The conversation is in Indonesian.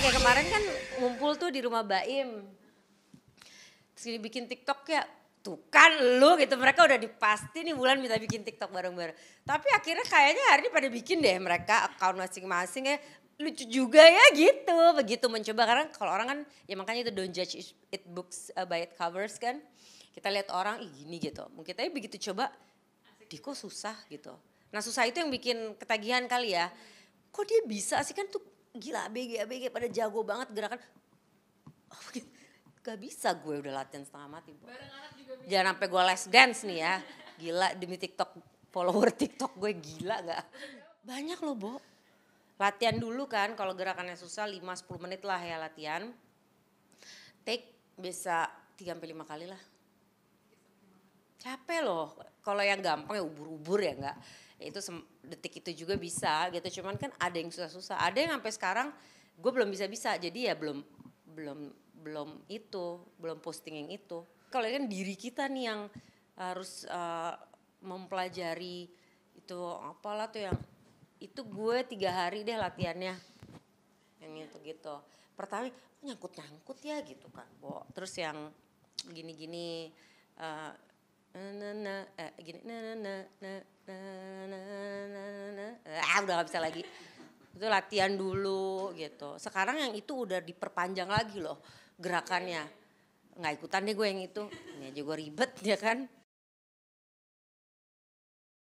kayak kemarin kan ngumpul tuh di rumah Baim terus bikin TikTok ya tuh kan lu gitu mereka udah dipasti nih bulan minta bikin TikTok bareng-bareng. Tapi akhirnya kayaknya hari ini pada bikin deh mereka account masing-masing ya lucu juga ya gitu begitu mencoba karena kalau orang kan ya makanya itu don't judge it books uh, by it covers kan kita lihat orang Ih, gini gitu mungkin tapi begitu coba Diko susah gitu nah susah itu yang bikin ketagihan kali ya kok dia bisa sih kan tuh gila ABG ABG pada jago banget gerakan oh, gitu. gak bisa gue udah latihan setengah mati bro. jangan sampai gue les dance nih ya gila demi TikTok follower TikTok gue gila gak banyak loh Bo latihan dulu kan kalau gerakannya susah 5-10 menit lah ya latihan take bisa 3-5 kali lah capek loh kalau yang gampang ya ubur-ubur ya enggak itu detik itu juga bisa gitu cuman kan ada yang susah-susah ada yang sampai sekarang gue belum bisa-bisa jadi ya belum belum belum itu belum posting yang itu kalau kan diri kita nih yang harus uh, mempelajari itu apalah tuh yang itu gue tiga hari deh latihannya yang itu gitu pertama nyangkut nyangkut ya gitu kan bo terus yang gini gini eh, eh, gini na na na na na na na nah ah udah gak bisa lagi itu latihan dulu gitu sekarang yang itu udah diperpanjang lagi loh gerakannya nggak ikutan deh gue yang itu ini aja gue ribet ya kan